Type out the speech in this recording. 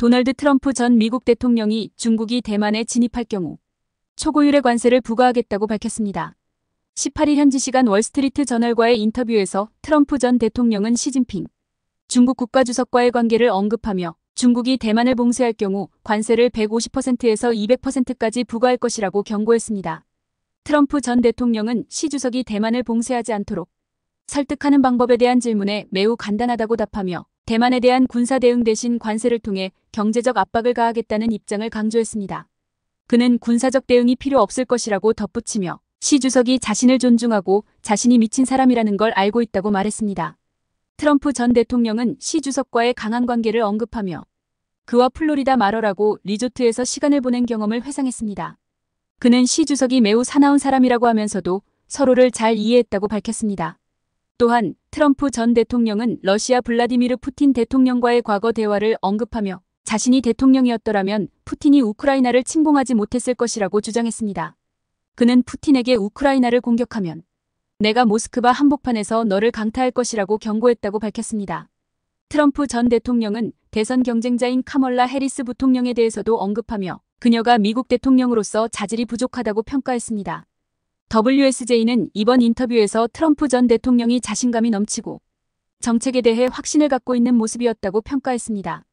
도널드 트럼프 전 미국 대통령이 중국이 대만에 진입할 경우 초고율의 관세를 부과하겠다고 밝혔습니다. 18일 현지 시간 월스트리트 저널과의 인터뷰에서 트럼프 전 대통령은 시진핑 중국 국가주석과의 관계를 언급하며 중국이 대만을 봉쇄할 경우 관세를 150%에서 200%까지 부과할 것이라고 경고했습니다. 트럼프 전 대통령은 시 주석이 대만을 봉쇄하지 않도록 설득하는 방법에 대한 질문에 매우 간단하다고 답하며 대만에 대한 군사 대응 대신 관세를 통해 경제적 압박을 가하겠다는 입장을 강조했습니다. 그는 군사적 대응이 필요 없을 것이라고 덧붙이며 시 주석이 자신을 존중하고 자신이 미친 사람이라는 걸 알고 있다고 말했습니다. 트럼프 전 대통령은 시 주석과의 강한 관계를 언급하며 그와 플로리다 마러라고 리조트에서 시간을 보낸 경험을 회상했습니다. 그는 시 주석이 매우 사나운 사람이라고 하면서도 서로를 잘 이해했다고 밝혔습니다. 또한 트럼프 전 대통령은 러시아 블라디미르 푸틴 대통령과의 과거 대화를 언급하며 자신이 대통령이었더라면 푸틴이 우크라이나를 침공하지 못했을 것이라고 주장했습니다. 그는 푸틴에게 우크라이나를 공격하면 내가 모스크바 한복판에서 너를 강타할 것이라고 경고했다고 밝혔습니다. 트럼프 전 대통령은 대선 경쟁자인 카멀라 해리스 부통령에 대해서도 언급하며 그녀가 미국 대통령으로서 자질이 부족하다고 평가했습니다. WSJ는 이번 인터뷰에서 트럼프 전 대통령이 자신감이 넘치고 정책에 대해 확신을 갖고 있는 모습이었다고 평가했습니다.